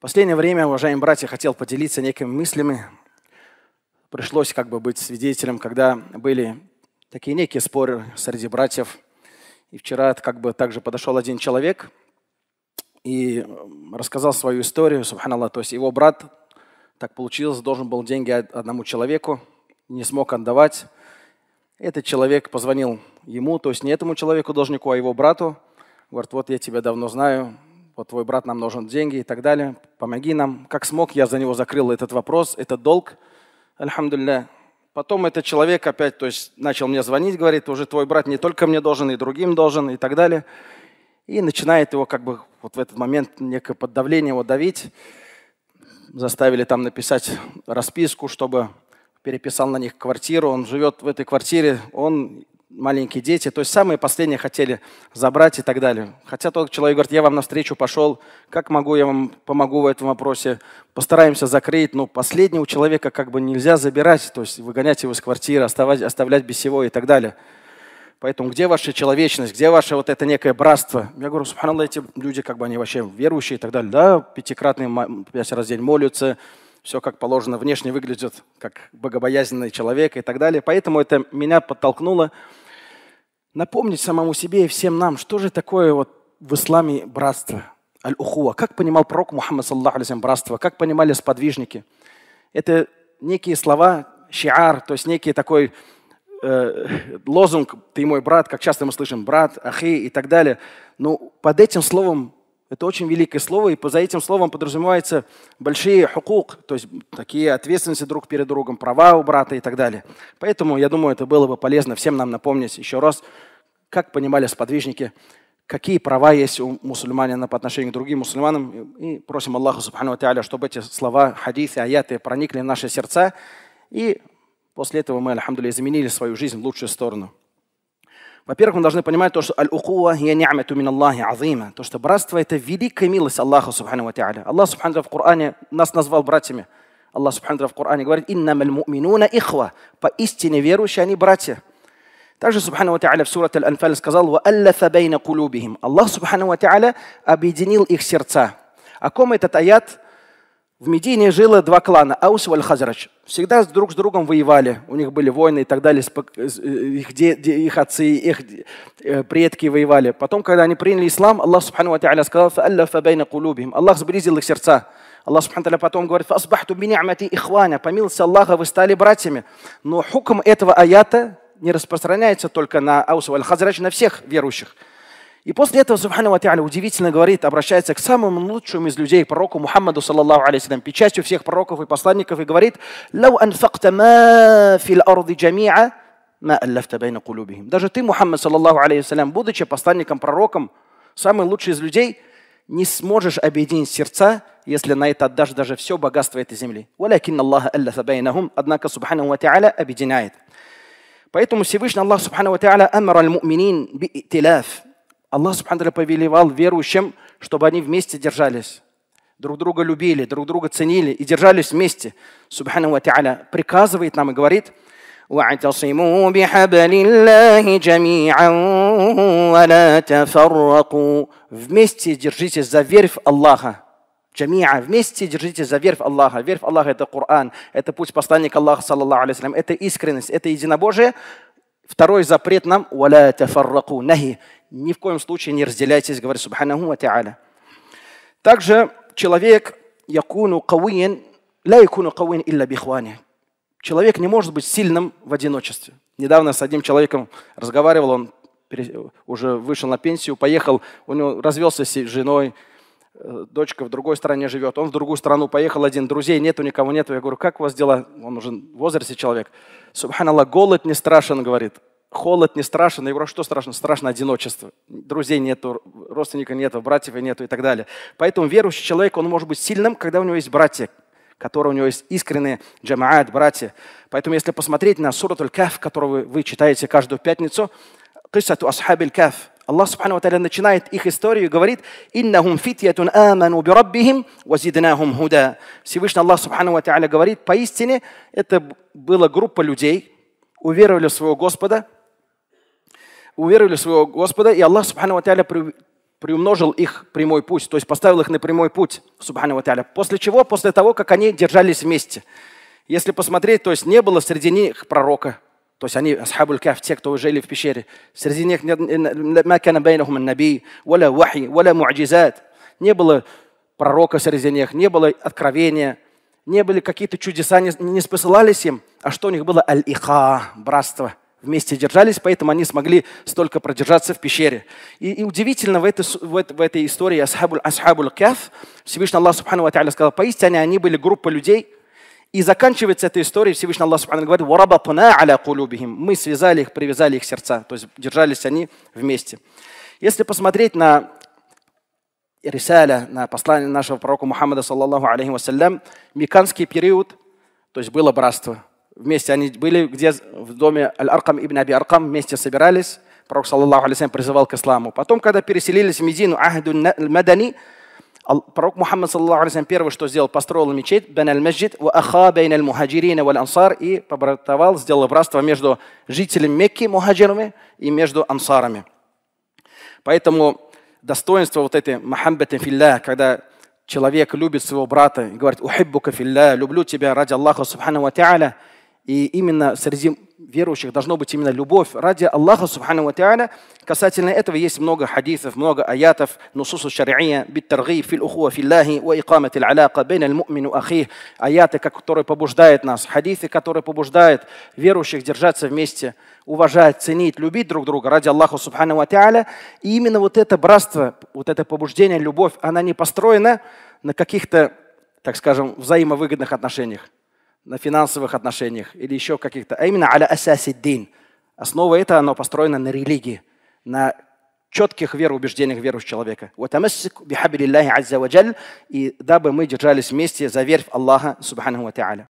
последнее время, уважаемые братья, хотел поделиться некими мыслями. Пришлось как бы быть свидетелем, когда были такие некие споры среди братьев. И вчера как бы также подошел один человек и рассказал свою историю, субханаллах. То есть его брат, так получилось, должен был деньги одному человеку, не смог отдавать. Этот человек позвонил ему, то есть не этому человеку должнику, а его брату. Говорит, вот я тебя давно знаю, вот твой брат нам нужен деньги и так далее, помоги нам. Как смог, я за него закрыл этот вопрос, этот долг. Альхамдулля. Потом этот человек опять, то есть начал мне звонить, говорит, уже твой брат не только мне должен, и другим должен, и так далее. И начинает его как бы вот в этот момент некое под поддавление его давить. Заставили там написать расписку, чтобы переписал на них квартиру. Он живет в этой квартире, он маленькие дети, то есть самые последние хотели забрать и так далее. Хотя тот человек говорит, я вам навстречу пошел, как могу, я вам помогу в этом вопросе, постараемся закрыть, но последнего человека как бы нельзя забирать, то есть выгонять его из квартиры, оставать, оставлять без всего и так далее. Поэтому где ваша человечность, где ваше вот это некое братство? Я говорю, субханаллах, эти люди, как бы они вообще верующие и так далее, да, пятикратные, пять раз в день молятся, все как положено, внешне выглядит как богобоязненный человек и так далее. Поэтому это меня подтолкнуло напомнить самому себе и всем нам, что же такое вот в исламе братство, аль-ухуа. Как понимал пророк Мухаммад, саллаху братство? Как понимали сподвижники? Это некие слова, шиар, то есть некий такой э, лозунг «ты мой брат», как часто мы слышим «брат», «ахи» и так далее. Но ну, под этим словом это очень великое слово, и за этим словом подразумеваются большие хукук, то есть такие ответственности друг перед другом, права у брата и так далее. Поэтому, я думаю, это было бы полезно всем нам напомнить еще раз, как понимали сподвижники, какие права есть у мусульманина по отношению к другим мусульманам. И просим Аллаха, субхану тааля, чтобы эти слова, хадисы, аяты проникли в наши сердца. И после этого мы, альхамдулillah, изменили свою жизнь в лучшую сторону. Во-первых, мы должны понимать то, что аль-ухуа я ни'мату мин Аллахи азима. То, что братство – это великая милость Аллаха Субхану Ва Та'аля. Аллах Субхану в Коране нас назвал братьями. Аллах Субхану в Коране говорит, инна «Иннамаль му'минуна ихва». Поистине верующие, они братья. Также Субхану Ва Та'аля в Сурат Аль-Анфаль сказал, алла байна кулубихим». Аллах Субхану Ва Та'аля объединил их сердца. О ком этот аят – в Медине жило два клана – Аус и Аль-Хазрач. Всегда друг с другом воевали, у них были войны и так далее, э, их, де, их отцы, их э, предки воевали. Потом, когда они приняли ислам, Аллах Субхану Ва Та'аля сказал Аллах сблизил их сердца. Аллах Субхану потом говорит «Фасбахту бинямати ихваня» По милости Аллаха вы стали братьями. Но хуком этого аята не распространяется только на Аус и Аль-Хазрач, на всех верующих – и после этого Субхану Ва удивительно говорит, обращается к самому лучшему из людей, пророку Мухаммаду, саллаллаху алейхи печатью всех пророков и посланников, и говорит, «Лау анфакта ма фил арди джами'а, ма аллафта байна кулубихим». Даже ты, Мухаммад, саллаллаху алейхи будучи посланником, пророком, самый лучший из людей, не сможешь объединить сердца, если на это отдашь даже все богатство этой земли. однако Субхану Ва объединяет. Поэтому Всевышний Аллах Субхану Ва Та'аля амара аль-му'минин би'тиляф Аллах Субхану повелевал верующим, чтобы они вместе держались, друг друга любили, друг друга ценили и держались вместе. Субхану ва приказывает нам и говорит, Вместе держитесь за верь Аллаха. Джамиа, вместе держитесь за верь Аллаха. Верь Аллаха – это Коран, это путь посланника Аллаха, саллаллаху алейхи это искренность, это единобожие. Второй запрет нам – «Валя тафарраку нахи» ни в коем случае не разделяйтесь, говорит Субханаху Ва Также человек якуну кавиен, ля якуну кавиен илля бихване. Человек не может быть сильным в одиночестве. Недавно с одним человеком разговаривал, он уже вышел на пенсию, поехал, у него развелся с женой, э, дочка в другой стране живет, он в другую страну поехал один, друзей нету, никого нету. Я говорю, как у вас дела? Он уже в возрасте человек. Субханаллах, голод не страшен, говорит холод не страшен. Я говорю, а что страшно? Страшно одиночество. Друзей нету, родственника нету, братьев нету и так далее. Поэтому верующий человек, он может быть сильным, когда у него есть братья, которые у него есть искренние джамаат, братья. Поэтому если посмотреть на сурат аль-каф, которую вы читаете каждую пятницу, قصة أصحاب الكهف Аллах Субхану Тааля начинает их историю и говорит, «Иннахум фитьятун аману бираббихим, вазиднахум худа». Всевышний Аллах Субхану Тааля говорит, поистине это была группа людей, уверовали в своего Господа, уверовали в своего Господа, и Аллах, Субхану Аталя, приумножил их прямой путь, то есть поставил их на прямой путь, Субхану Аталя. После чего? После того, как они держались вместе. Если посмотреть, то есть не было среди них пророка, то есть они, асхабуль каф, те, кто жили в пещере, среди них нет не было пророка среди них, не было откровения, не были какие-то чудеса, не, не спосылались им, а что у них было? Аль-Иха, братство – вместе держались, поэтому они смогли столько продержаться в пещере. И, и удивительно в этой, в, этой, в этой истории Асхабуль, Асхабуль Кяф, Всевышний Аллах Субхану Ва сказал, поистине они были группа людей, и заканчивается эта история, Всевышний Аллах Субхану говорит, «Варабатуна аля кулюбихим». Мы связали их, привязали их сердца, то есть держались они вместе. Если посмотреть на рисаля, на послание нашего пророка Мухаммада, саллаллаху алейхи вассалям, меканский период, то есть было братство – Вместе они были, где в доме Аль-Аркам ибн Аби Аркам вместе собирались. Пророк, саллаллаху алейсам, призывал к исламу. Потом, когда переселились в Медину, Ахду Мадани, пророк Мухаммад, саллаллаху алейсам, первое, что сделал, построил мечеть, бен аль-маджид, ва аха бейн аль-мухаджирина валь ансар, и побратовал, сделал братство между жителями Мекки, мухаджирами, и между ансарами. Поэтому достоинство вот этой махамбатин филля, когда человек любит своего брата и говорит, ухиббука филля, люблю тебя ради Аллаха, субхану ва та'аля, и именно среди верующих должно быть именно любовь ради Аллаха Субхану Тааля. Касательно этого есть много хадисов, много аятов, нусусу шари'ия, биттарги, фил ухуа лахи ва икамат аляка, бейн аль мумину ахи, аяты, которые побуждают нас, хадисы, которые побуждают верующих держаться вместе, уважать, ценить, любить друг друга ради Аллаха Субхану Тааля. И именно вот это братство, вот это побуждение, любовь, она не построена на каких-то, так скажем, взаимовыгодных отношениях на финансовых отношениях или еще каких-то, а именно аля асасиддин. Основа это, оно построено на религии, на четких вероубеждениях верующего человека. И дабы мы держались вместе за верь Аллаха, субханаху ва